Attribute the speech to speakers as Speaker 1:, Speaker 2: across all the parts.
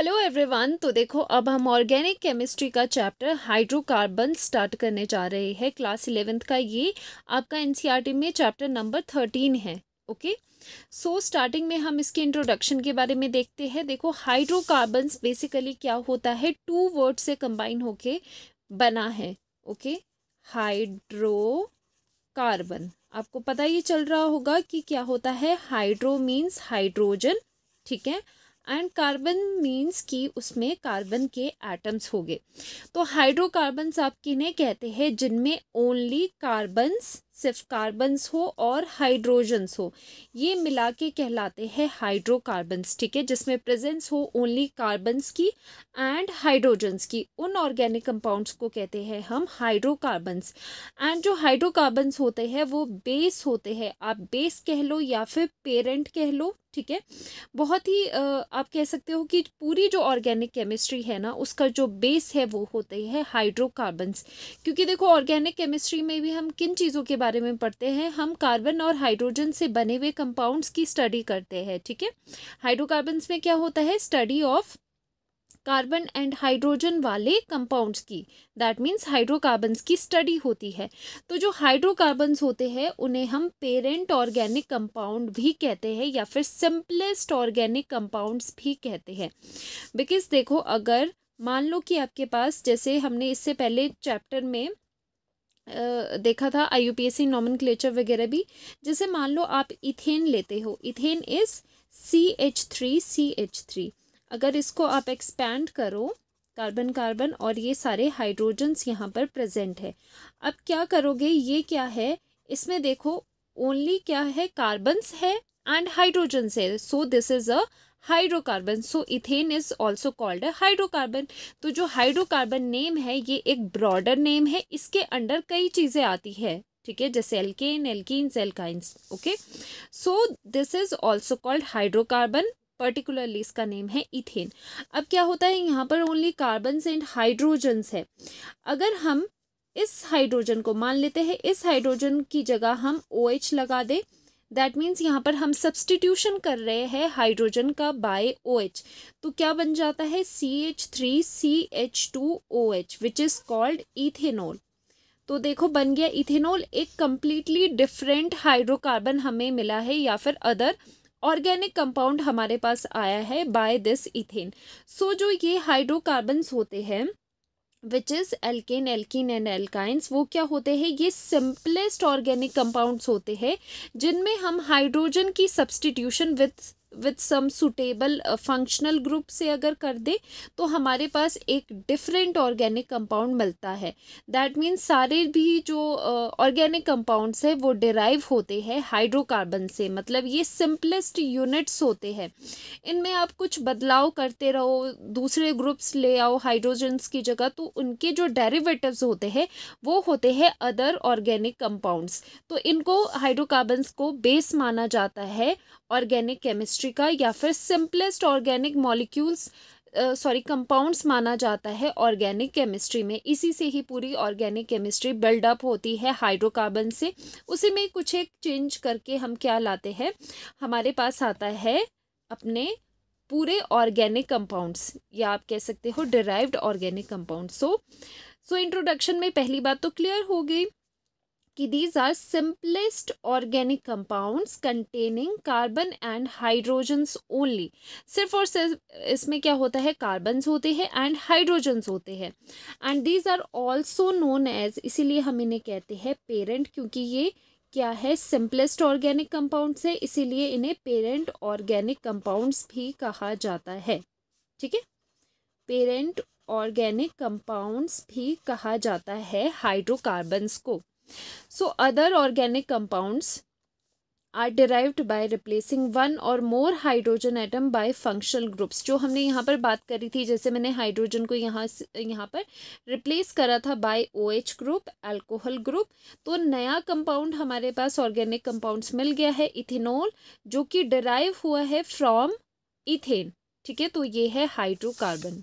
Speaker 1: Hello everyone तो देखो अब हम ऑर्गेनिक केमिस्ट्री का चैप्टर हाइड्रोकार्बन स्टार्ट करने जा रहे हैं क्लास इलेवेंथ का ये आपका एनसीईआरटी e में चैप्टर नंबर थर्टीन है ओके सो स्टार्टिंग में हम इसके इंट्रोडक्शन के बारे में देखते हैं देखो हाइड्रोकार्बन्स बेसिकली क्या होता है टू वर्ड से कंबाइन होके बना है ओके हाइड्रो कार्बन आपको पता ये चल रहा होगा कि क्या होता है हाइड्रो मीन्स हाइड्रोजन ठीक है एंड कार्बन मीन्स कि उसमें कार्बन के एटम्स हो गए तो हाइड्रोकार्बन्स आप किन्हें कहते हैं जिनमें ओनली कार्बन्स सिर्फ कार्बन्स हो और हाइड्रोजन्स हो ये मिला के कहलाते हैं हाइड्रोकार्बन्स ठीक है जिसमें प्रेजेंस हो ओनली कार्बन्स की एंड हाइड्रोजन्स की उन ऑर्गेनिक कंपाउंड्स को कहते हैं हम हाइड्रोकार्बन्स एंड जो हाइड्रोकार्बन्स होते हैं वो बेस होते हैं आप बेस कह लो या फिर पेरेंट कह लो ठीक है बहुत ही आप कह सकते हो कि पूरी जो ऑर्गेनिक केमिस्ट्री है ना उसका जो बेस है वो होते हैं हाइड्रोकार्बन्स क्योंकि देखो ऑर्गेनिक केमिस्ट्री में भी हम किन चीज़ों के बारे बारे में पढ़ते हैं हम कार्बन और हाइड्रोजन से बने हुए कंपाउंड्स की स्टडी करते हैं ठीक है हाइड्रोकार्बन्स में क्या होता है study of carbon and hydrogen वाले कंपाउंड्स की दैट मीन्स हाइड्रोकार्बन्स की स्टडी होती है तो जो हाइड्रोकार्बन्स होते हैं उन्हें हम पेरेंट ऑर्गेनिक कंपाउंड भी कहते हैं या फिर सिंपलेस्ट ऑर्गेनिक कंपाउंड्स भी कहते हैं बिकॉज देखो अगर मान लो कि आपके पास जैसे हमने इससे पहले चैप्टर में देखा था I U P S C नॉमन वगैरह भी जैसे मान लो आप इथेन लेते हो ethane is C H three C H three अगर इसको आप एक्सपैंड करो कार्बन कार्बन और ये सारे हाइड्रोजन्स यहाँ पर प्रेजेंट है अब क्या करोगे ये क्या है इसमें देखो ओनली क्या है कार्बन्स है एंड हाइड्रोजन्स है so this is a hydrocarbon so ethane is also called hydrocarbon तो जो हाइड्रोकार्बन नेम है ये एक ब्रॉडर नेम है इसके अंडर कई चीज़ें आती है ठीक है जैसे alkane alkene alkynes okay so this is also called hydrocarbon particularly इसका नेम है इथेन अब क्या होता है यहाँ पर ओनली कार्बनस एंड हाइड्रोजन्स है अगर हम इस हाइड्रोजन को मान लेते हैं इस हाइड्रोजन की जगह हम ओ OH लगा दें दैट मीन्स यहाँ पर हम सब्सटीट्यूशन कर रहे हैं हाइड्रोजन का बाय ओ एच तो क्या बन जाता है C H three C H two O H which is called ethanol तो देखो बन गया इथेनॉल एक कम्प्लीटली डिफरेंट हाइड्रोकार्बन हमें मिला है या फिर अदर ऑर्गेनिक कंपाउंड हमारे पास आया है बाय दिस इथेन सो जो ये हाइड्रोकार्बन्स होते हैं is alkene alkene and alkynes वो क्या होते हैं ये सिंपलेस्ट ऑर्गेनिक कंपाउंड्स होते हैं जिनमें हम हाइड्रोजन की substitution with with some suitable functional group से अगर कर दे तो हमारे पास एक डिफरेंट ऑर्गेनिक कंपाउंड मिलता है दैट मीन्स सारे भी जो ऑर्गेनिक कंपाउंड्स है वो डिराइव होते हैं हाइड्रोकार्बन से मतलब ये सिंपलेस्ट यूनिट्स होते हैं इनमें आप कुछ बदलाव करते रहो दूसरे ग्रुप्स ले आओ हाइड्रोजन्स की जगह तो उनके जो डेरिवेटिव्स होते हैं वो होते हैं अदर ऑर्गेनिक कंपाउंड्स तो इनको हाइड्रोकार्बन्स को बेस माना जाता है ऑर्गेनिक केमिस्ट्री केमिस्ट्री का या फिर simplest organic molecules sorry compounds माना जाता है ऑर्गेनिक केमिस्ट्री में इसी से ही पूरी ऑर्गेनिक केमिस्ट्री बिल्डअप होती है हाइड्रोकार्बन से उसी में कुछ एक चेंज करके हम क्या लाते हैं हमारे पास आता है अपने पूरे ऑर्गेनिक कंपाउंड्स या आप कह सकते हो derived organic compound so so introduction में पहली बात तो क्लियर हो गई कि these are simplest organic compounds containing carbon and hydrogens only सिर्फ और सिर्फ इसमें क्या होता है कार्बन्स होते हैं एंड हाइड्रोजन्स होते हैं and these are also known as इसीलिए हम इन्हें कहते हैं पेरेंट क्योंकि ये क्या है सिंपलेस्ट ऑर्गेनिक कंपाउंड्स है इसीलिए इन्हें पेरेंट ऑर्गेनिक कंपाउंड्स भी कहा जाता है ठीक है पेरेंट ऑर्गेनिक कंपाउंड्स भी कहा जाता है हाइड्रोकार्बन्स को so other organic compounds are derived by replacing one or more hydrogen atom by functional groups जो हमने यहाँ पर बात करी थी जैसे मैंने हाइड्रोजन को यहाँ यहाँ पर रिप्लेस करा था by H group alcohol group तो नया कंपाउंड हमारे पास ऑर्गेनिक कंपाउंड्स मिल गया है इथेनॉल जो कि डिराइव हुआ है फ्रॉम इथेन ठीक है तो ये है हाइड्रोकार्बन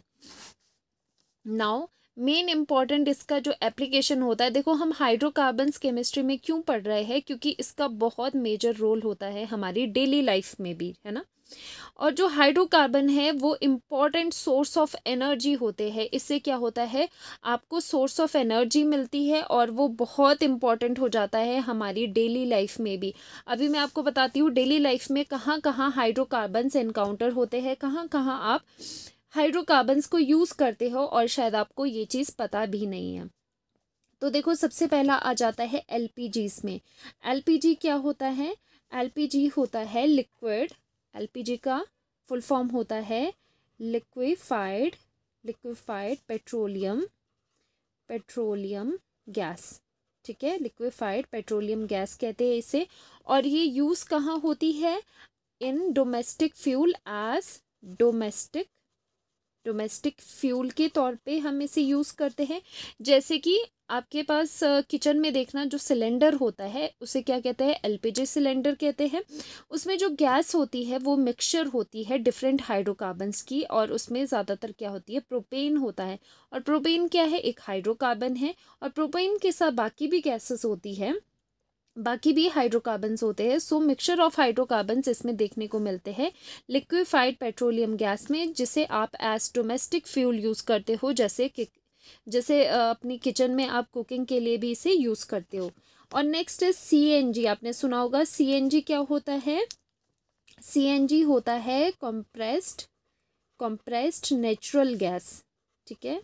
Speaker 1: नाउ मेन इम्पॉर्टेंट इसका जो एप्लीकेशन होता है देखो हम हाइड्रोकार्बन्स केमिस्ट्री में क्यों पढ़ रहे हैं क्योंकि इसका बहुत मेजर रोल होता है हमारी डेली लाइफ में भी है ना और जो हाइड्रोकार्बन है वो इम्पॉर्टेंट सोर्स ऑफ एनर्जी होते हैं इससे क्या होता है आपको सोर्स ऑफ एनर्जी मिलती है और वो बहुत इम्पॉर्टेंट हो जाता है हमारी डेली लाइफ में भी अभी मैं आपको बताती हूँ डेली लाइफ में कहाँ कहाँ हाइड्रोकार्बन्स इनकाउंटर होते हैं कहाँ कहाँ आप हाइड्रोकार्बन्स को यूज़ करते हो और शायद आपको ये चीज़ पता भी नहीं है तो देखो सबसे पहला आ जाता है एल में एल क्या होता है एल होता है लिक्विड एल का फुल फॉर्म होता है liquefied liquefied petroleum petroleum gas ठीक है लिक्विफाइड पेट्रोलियम गैस कहते हैं इसे और ये यूज़ कहाँ होती है in domestic fuel as domestic domestic fuel के तौर पे हम इसे यूज़ करते हैं जैसे कि आपके पास किचन में देखना जो सिलेंडर होता है उसे क्या कहते हैं एलपीजी सिलेंडर कहते हैं उसमें जो गैस होती है वो मिक्सचर होती है डिफरेंट हाइड्रोकार्बन्स की और उसमें ज़्यादातर क्या होती है प्रोपेन होता है और प्रोपेन क्या है एक हाइड्रोकार्बन है और प्रोपेन के साथ बाकी भी गैसेस होती हैं बाकी भी हाइड्रोकार्बन्स होते हैं सो मिक्सचर ऑफ हाइड्रोकार्बन्स इसमें देखने को मिलते हैं लिक्विफाइड पेट्रोलियम गैस में जिसे आप एज डोमेस्टिक फ्यूल यूज़ करते हो जैसे कि जैसे अपनी किचन में आप कुकिंग के लिए भी इसे यूज़ करते हो और नेक्स्ट है सी आपने सुना होगा सी क्या होता है सी होता है कंप्रेस्ड कंप्रेस्ड नेचुरल गैस ठीक है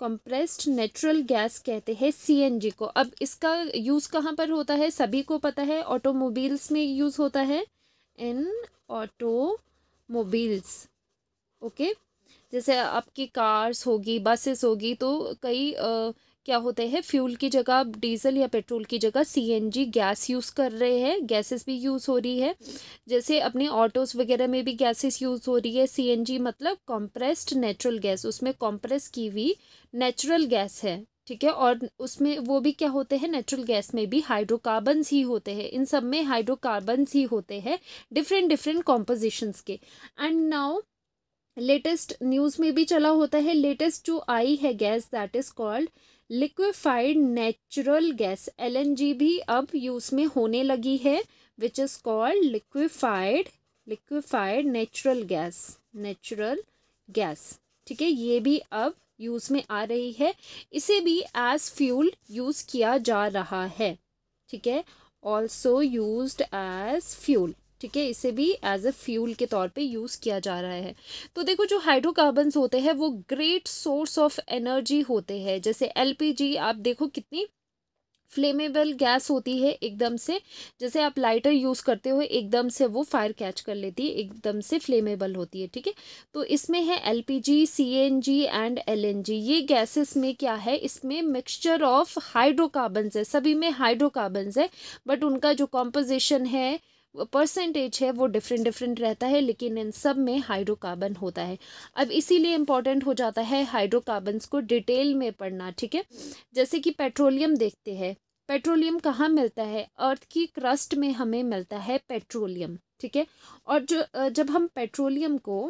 Speaker 1: कंप्रेस्ड नेचुरल गैस कहते हैं सीएनजी को अब इसका यूज़ कहाँ पर होता है सभी को पता है ऑटोमोबाइल्स में यूज़ होता है इन ऑटोमोबाइल्स ओके जैसे आपकी कार्स होगी बसेस होगी तो कई क्या होते हैं फ्यूल की जगह डीजल या पेट्रोल की जगह सीएनजी गैस यूज़ कर रहे हैं गैसेस भी यूज़ हो रही है जैसे अपने ऑटोज़ वगैरह में भी गैसेस यूज़ हो रही है सीएनजी मतलब कॉम्प्रेस्ड नेचुरल गैस उसमें कॉम्प्रेस की हुई नेचुरल गैस है ठीक है और उसमें वो भी क्या होते हैं नेचुरल गैस में भी हाइड्रोकार्बन्स ही होते हैं इन सब में हाइड्रोकार्बन्स ही होते हैं डिफरेंट डिफरेंट कॉम्पोजिशंस के एंड नाउ लेटेस्ट न्यूज़ में भी चला होता है लेटेस्ट जो आई है gas that is called liquefied natural gas L भी अब यूज़ में होने लगी है which is called liquefied liquefied natural gas natural gas ठीक है ये भी अब यूज़ में आ रही है इसे भी एज फ्यूल यूज़ किया जा रहा है ठीक है ऑल्सो यूज एज फ्यूल ठीक है इसे भी एज अ फ्यूल के तौर पे यूज़ किया जा रहा है तो देखो जो हाइड्रोकार्बन्स होते हैं वो ग्रेट सोर्स ऑफ एनर्जी होते हैं जैसे एलपीजी आप देखो कितनी फ्लेमेबल गैस होती है एकदम से जैसे आप लाइटर यूज़ करते हो एकदम से वो फायर कैच कर लेती है एकदम से फ्लेमेबल होती है ठीक है तो इसमें है L P G C N G and L N G ये गैसेस में क्या है इसमें मिक्सचर ऑफ हाइड्रोकार्बन्स है सभी में हाइड्रोकार्बन्स है बट उनका जो कॉम्पोजिशन है परसेंटेज है वो डिफरेंट डिफरेंट रहता है लेकिन इन सब में हाइड्रोकार्बन होता है अब इसीलिए इम्पॉर्टेंट हो जाता है हाइड्रोकार्बन्स को डिटेल में पढ़ना ठीक है जैसे कि पेट्रोलियम देखते हैं पेट्रोलियम कहाँ मिलता है अर्थ की क्रस्ट में हमें मिलता है पेट्रोलियम ठीक है और जो जब हम पेट्रोलियम को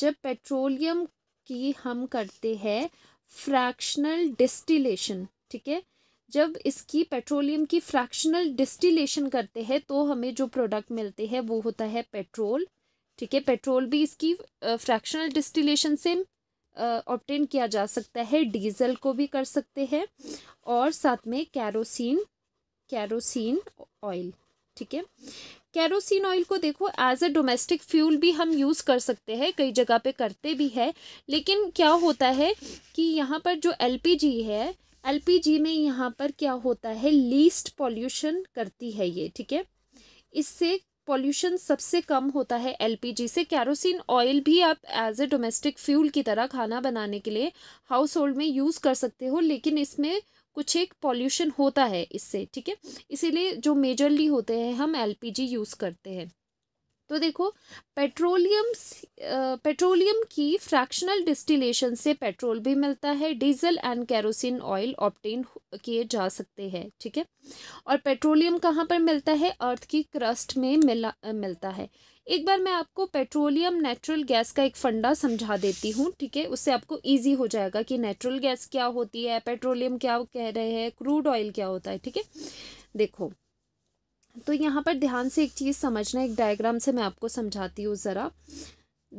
Speaker 1: जब पेट्रोलियम की हम करते हैं फ्रैक्शनल डिस्टिलेशन ठीक है जब इसकी पेट्रोलियम की फ्रैक्शनल डिस्टिलेशन करते हैं तो हमें जो प्रोडक्ट मिलते हैं वो होता है पेट्रोल ठीक है पेट्रोल भी इसकी फ्रैक्शनल डिस्टिलेशन से ऑप्टेन किया जा सकता है डीजल को भी कर सकते हैं और साथ में कैरोसिन कैरोसिन ऑयल ठीक है कैरोसिन ऑयल को देखो एज अ डोमेस्टिक फ्यूल भी हम यूज़ कर सकते हैं कई जगह पे करते भी है लेकिन क्या होता है कि यहाँ पर जो एलपीजी है एलपीजी में यहाँ पर क्या होता है लीस्ट पॉल्यूशन करती है ये ठीक है इससे पॉल्यूशन सबसे कम होता है एलपीजी से कैरोसिन ऑयल भी आप एज ए डोमेस्टिक फ्यूल की तरह खाना बनाने के लिए हाउस होल्ड में यूज़ कर सकते हो लेकिन इसमें कुछ एक पॉल्यूशन होता है इससे ठीक है इसीलिए जो मेजरली होते हैं हम एलपीजी यूज़ करते हैं तो देखो पेट्रोलियम पेट्रोलियम की फ्रैक्शनल डिस्टिलेशन से पेट्रोल भी मिलता है diesel and kerosene oil obtained किए जा सकते हैं ठीक है और पेट्रोलियम कहाँ पर मिलता है अर्थ की क्रस्ट में मिला मिलता है एक बार मैं आपको पेट्रोलियम नेचुरल गैस का एक फंडा समझा देती हूँ ठीक है उससे आपको इजी हो जाएगा कि नेचुरल गैस क्या होती है पेट्रोलियम क्या कह रहे हैं क्रूड ऑयल क्या होता है ठीक है देखो तो यहाँ पर ध्यान से एक चीज़ समझना एक डायग्राम से मैं आपको समझाती हूँ ज़रा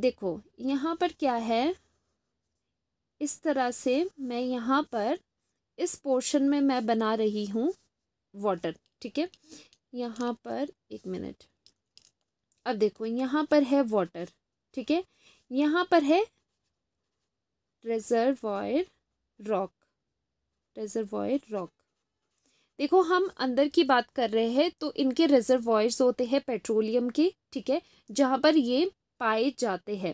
Speaker 1: देखो यहाँ पर क्या है इस तरह से मैं यहाँ पर इस पोर्शन में मैं बना रही हूँ वाटर ठीक है यहाँ पर एक मिनट अब देखो यहाँ पर है वाटर ठीक है यहाँ पर है रिजर्वायर रॉक रिजर्वायर रॉक देखो हम अंदर की बात कर रहे हैं तो इनके रिजर्वॉयर्स होते हैं पेट्रोलियम के ठीक है जहाँ पर ये पाए जाते हैं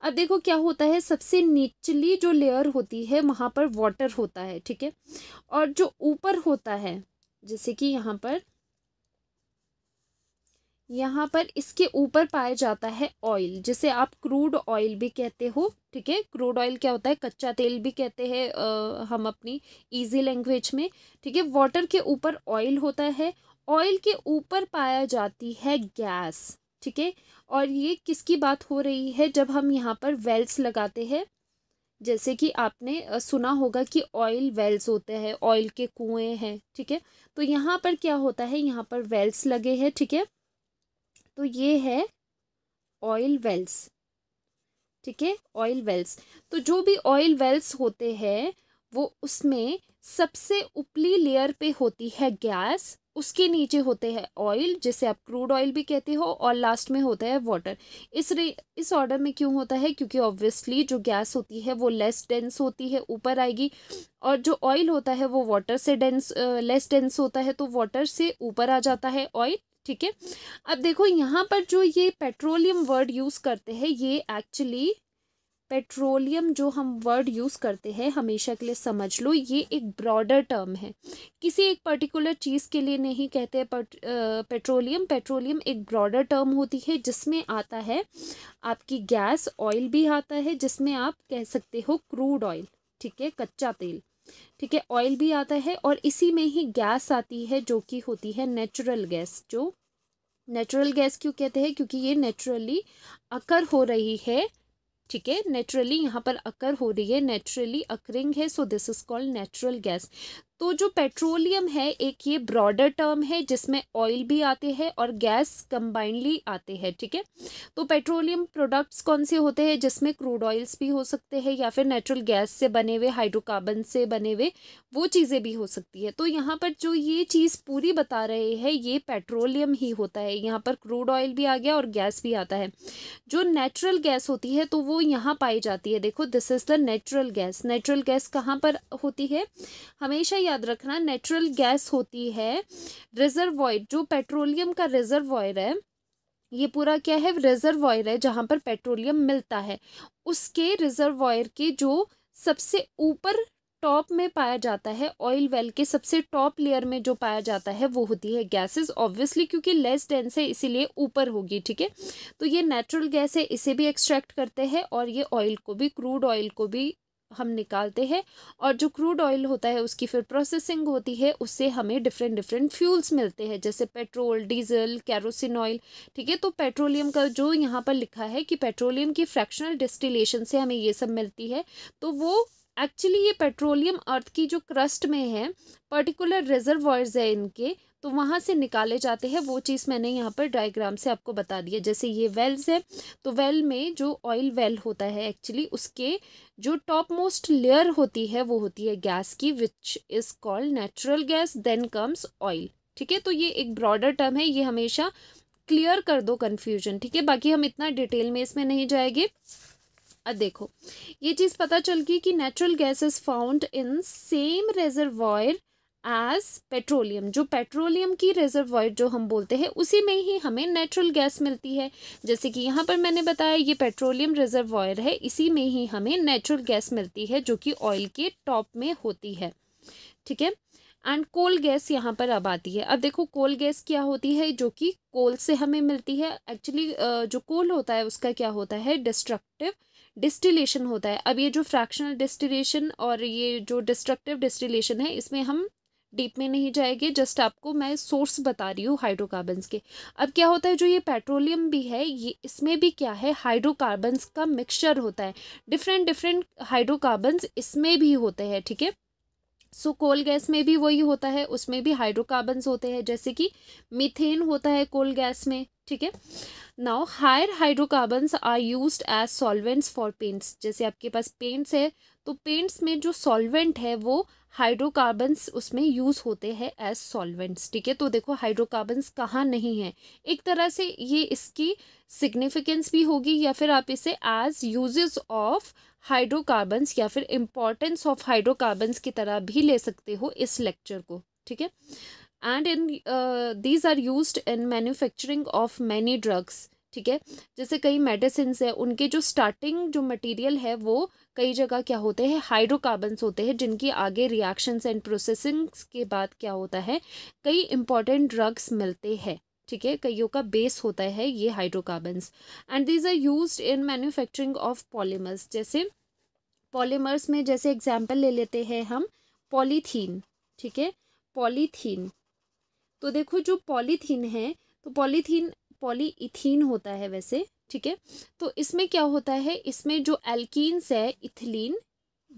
Speaker 1: अब देखो क्या होता है सबसे निचली जो लेयर होती है वहाँ पर वाटर होता है ठीक है और जो ऊपर होता है जैसे कि यहाँ पर यहाँ पर इसके ऊपर पाया जाता है ऑयल जिसे आप क्रूड ऑयल भी कहते हो ठीक है क्रूड ऑयल क्या होता है कच्चा तेल भी कहते हैं हम अपनी इजी लैंग्वेज में ठीक है वाटर के ऊपर ऑयल होता है ऑयल के ऊपर पाया जाती है गैस ठीक है और ये किसकी बात हो रही है जब हम यहाँ पर वेल्स लगाते हैं जैसे कि आपने सुना होगा कि ऑयल वेल्स होते हैं ऑयल के कुएँ हैं ठीक है तो यहाँ पर क्या होता है यहाँ पर वेल्स लगे हैं ठीक है थीके? तो ये है ऑयल वेल्स ठीक है ऑयल वेल्स तो जो भी ऑयल वेल्स होते हैं वो उसमें सबसे उपली लेयर पे होती है गैस उसके नीचे होते हैं ऑयल जिसे आप क्रूड ऑयल भी कहते हो और लास्ट में होता है वाटर इस रे इस ऑर्डर में क्यों होता है क्योंकि ऑब्वियसली जो गैस होती है वो लेस डेंस होती है ऊपर आएगी और जो ऑयल होता है वो वाटर से डेंस लेस डेंस होता है तो वाटर से ऊपर आ जाता है ऑयल ठीक है अब देखो यहाँ पर जो ये पेट्रोलियम वर्ड यूज़ करते हैं ये एक्चुअली पेट्रोलियम जो हम वर्ड यूज़ करते हैं हमेशा के लिए समझ लो ये एक ब्रॉडर टर्म है किसी एक पर्टिकुलर चीज़ के लिए नहीं कहते हैं पेट्रोलियम पेट्रोलियम एक ब्रॉडर टर्म होती है जिसमें आता है आपकी गैस ऑयल भी आता है जिसमें आप कह सकते हो क्रूड ऑयल ठीक है कच्चा तेल ठीक है ऑयल भी आता है और इसी में ही गैस आती है जो कि होती है नेचुरल गैस जो नेचुरल गैस क्यों कहते हैं क्योंकि ये नेचुरली अकर हो रही है ठीक है नेचुरली यहाँ पर अकर हो रही है नेचुरली अकरिंग है so this is called natural gas तो जो पेट्रोलियम है एक ये ब्रॉडर टर्म है जिसमें ऑयल भी आते हैं और गैस कंबाइंडली आते हैं ठीक है तो पेट्रोलियम प्रोडक्ट्स कौन से होते हैं जिसमें क्रूड ऑयल्स भी हो सकते हैं या फिर नेचुरल गैस से बने हुए हाइड्रोकार्बन से बने हुए वो चीज़ें भी हो सकती है तो यहाँ पर जो ये चीज़ पूरी बता रहे हैं ये पेट्रोलियम ही होता है यहाँ पर क्रूड ऑयल भी आ गया और गैस भी आता है जो नेचुरल गैस होती है तो वो यहाँ पाई जाती है देखो this is the natural gas natural gas कहाँ पर होती है हमेशा याद रखना नेचुरल गैस होती है रिजर्व जो पेट्रोलियम का रिजर्व है ये पूरा क्या है रिजर्व है जहाँ पर पेट्रोलियम मिलता है उसके रिजर्व के जो सबसे ऊपर टॉप में पाया जाता है ऑयल वेल के सबसे टॉप लेयर में जो पाया जाता है वो होती है गैसेस ऑब्वियसली क्योंकि लेस डेंस है इसीलिए ऊपर होगी ठीक है तो ये नेचुरल गैस है इसे भी एक्सट्रैक्ट करते हैं और ये ऑयल को भी क्रूड ऑयल को भी हम निकालते हैं और जो क्रूड ऑयल होता है उसकी फिर प्रोसेसिंग होती है उससे हमें डिफरेंट डिफरेंट फ्यूल्स मिलते हैं जैसे पेट्रोल डीजल कैरोसिन ऑयल ठीक है तो पेट्रोलियम का जो यहाँ पर लिखा है कि पेट्रोलियम की फ्रैक्शनल डिस्टिलेशन से हमें ये सब मिलती है तो वो एक्चुअली ये पेट्रोलियम अर्थ की जो क्रस्ट में है पर्टिकुलर रिजर्व है इनके तो वहाँ से निकाले जाते हैं वो चीज़ मैंने यहाँ पर डायग्राम से आपको बता दिया जैसे ये वेल्स है तो वेल में जो ऑयल वेल होता है एक्चुअली उसके जो टॉप मोस्ट लेयर होती है वो होती है गैस की which is called natural gas then comes oil ठीक है तो ये एक ब्रॉडर टर्म है ये हमेशा क्लियर कर दो कन्फ्यूजन ठीक है बाकी हम इतना डिटेल में इसमें नहीं जाएंगे अब देखो ये चीज़ पता चल गई कि natural gas is found in same reservoir as petroleum जो पेट्रोलियम की रिजर्वॉयर जो हम बोलते हैं उसी में ही हमें नेचुरल गैस मिलती है जैसे कि यहाँ पर मैंने बताया ये पेट्रोलियम रिजर्वॉयर है इसी में ही हमें नेचुरल गैस मिलती है जो कि ऑयल के टॉप में होती है ठीक है एंड कोल गैस यहाँ पर अब आती है अब देखो कोल गैस क्या होती है जो कि कोल से हमें मिलती है एक्चुअली जो कोल होता है उसका क्या होता है डिस्ट्रक्टिव डिस्टिलेशन होता है अब ये जो फ्रैक्शनल डिस्टिलेशन और ये जो डिस्ट्रक्टिव डिस्टिलेशन है इसमें हम डीप में नहीं जाएंगे जस्ट आपको मैं सोर्स बता रही हूँ हाइड्रोकार्बन्स के अब क्या होता है जो ये पेट्रोलियम भी है ये इसमें भी क्या है हाइड्रोकार्बन्स का मिक्सचर होता है डिफरेंट डिफरेंट हाइड्रोकार्बन्स इसमें भी होते हैं ठीक है थीके? सो कोल गैस में भी वही होता है उसमें भी हाइड्रोकार्बन्स होते हैं जैसे कि मीथेन होता है कोल गैस में ठीक है now higher hydrocarbons are used as solvents for paints जैसे आपके पास पेंट्स है तो पेंट्स में जो सॉल्वेंट है वो हाइड्रोकार्बन्स उसमें यूज़ होते हैं एज सॉल्वेंट्स ठीक है तो देखो हाइड्रोकार्बन्स कहाँ नहीं है एक तरह से ये इसकी सिग्निफिकेंस भी होगी या फिर आप इसे एज यूजेस ऑफ हाइड्रोकार्बन्स या फिर इम्पॉर्टेंस ऑफ हाइड्रोकार्बन्स की तरह भी ले सकते हो इस लेक्चर को ठीक है and in these are used in manufacturing of many drugs ठीक है जैसे कई मेडिसिन है उनके जो स्टार्टिंग जो मटेरियल है वो कई जगह क्या होते हैं हाइड्रोकार्बन्स होते हैं जिनकी आगे रिएक्शंस एंड प्रोसेसिंग्स के बाद क्या होता है कई इंपॉर्टेंट ड्रग्स मिलते हैं ठीक है कईयों का बेस होता है ये hydrocarbons and these are used in manufacturing of polymers जैसे पॉलीमर्स में जैसे एग्जाम्पल ले लेते हैं हम पॉलीथीन ठीक है पॉलीथीन तो देखो जो पॉलीथीन है तो पॉलीथीन पॉलीइथीन होता है वैसे ठीक है तो इसमें क्या होता है इसमें जो एल्कीन्स है इथिलीन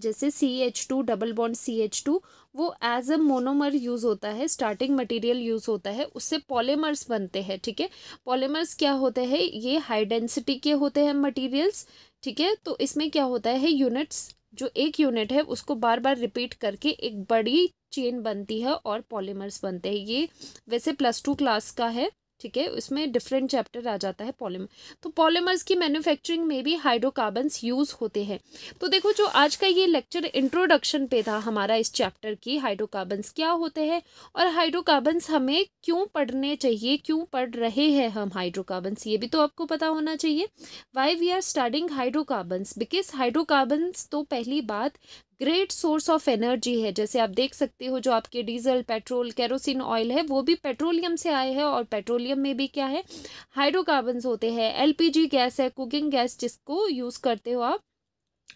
Speaker 1: जैसे C H two double bond C H two वो एज अ मोनोमर यूज़ होता है स्टार्टिंग मटेरियल यूज़ होता है उससे पॉलीमर्स बनते हैं ठीक है पॉलीमर्स क्या होते हैं ये हाई डेंसिटी के होते हैं मटेरियल्स ठीक है तो इसमें क्या होता है यूनिट्स जो एक यूनिट है उसको बार बार रिपीट करके एक बड़ी चेन बनती है और पॉलीमर्स बनते हैं ये वैसे प्लस टू क्लास का है ठीक है उसमें डिफरेंट चैप्टर आ जाता है पॉलीमर तो पॉलीमर्स की मैन्युफैक्चरिंग में भी हाइड्रोकार्बन्स यूज़ होते हैं तो देखो जो आज का ये लेक्चर इंट्रोडक्शन पे था हमारा इस चैप्टर की हाइड्रोकार्बन्स क्या होते हैं और हाइड्रोकार्बन्स हमें क्यों पढ़ने चाहिए क्यों पढ़ रहे हैं हम हाइड्रोकार्बन्स ये भी तो आपको पता होना चाहिए why we are starting hydrocarbons because hydrocarbons तो पहली बात ग्रेट सोर्स ऑफ एनर्जी है जैसे आप देख सकते हो जो आपके डीजल पेट्रोल कैरोसिन ऑयल है वो भी पेट्रोलियम से आए हैं और पेट्रोलियम में भी क्या है हाइड्रोकार्बन्स होते हैं एलपीजी गैस है कुकिंग गैस जिसको यूज़ करते हो आप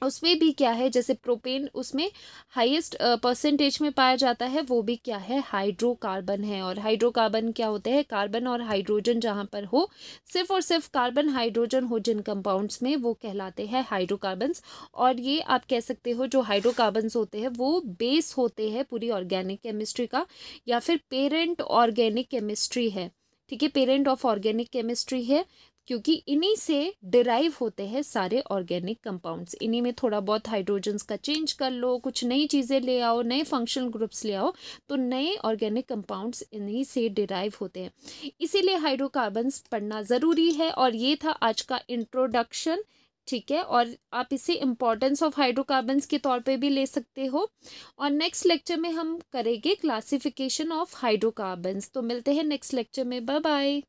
Speaker 1: उसमें भी क्या है जैसे प्रोपेन उसमें हाईएस्ट परसेंटेज में पाया जाता है वो भी क्या है हाइड्रोकार्बन है और हाइड्रोकार्बन क्या होते हैं कार्बन और हाइड्रोजन जहाँ पर हो सिर्फ और सिर्फ कार्बन हाइड्रोजन हो जिन कंपाउंड्स में वो कहलाते हैं हाइड्रोकार्बन्स और ये आप कह सकते हो जो हाइड्रोकार्बन्स होते हैं वो बेस होते हैं पूरी ऑर्गेनिक केमिस्ट्री का या फिर पेरेंट ऑर्गेनिक केमिस्ट्री है ठीक है पेरेंट ऑफ ऑर्गेनिक केमिस्ट्री है क्योंकि इन्हीं से डिराइव होते हैं सारे ऑर्गेनिक कंपाउंड्स इन्हीं में थोड़ा बहुत हाइड्रोजन्स का चेंज कर लो कुछ नई चीज़ें ले आओ नए फंक्शनल ग्रुप्स ले आओ तो नए ऑर्गेनिक कंपाउंड्स इन्हीं से डिराइव होते हैं इसीलिए हाइड्रोकार्बन्स पढ़ना ज़रूरी है और ये था आज का इंट्रोडक्शन ठीक है और आप इसे इम्पॉर्टेंस ऑफ हाइड्रोकार्बन्स के तौर पे भी ले सकते हो और नेक्स्ट लेक्चर में हम करेंगे क्लासिफिकेशन ऑफ हाइड्रोकार्बन्स तो मिलते हैं नेक्स्ट लेक्चर में बाय बाय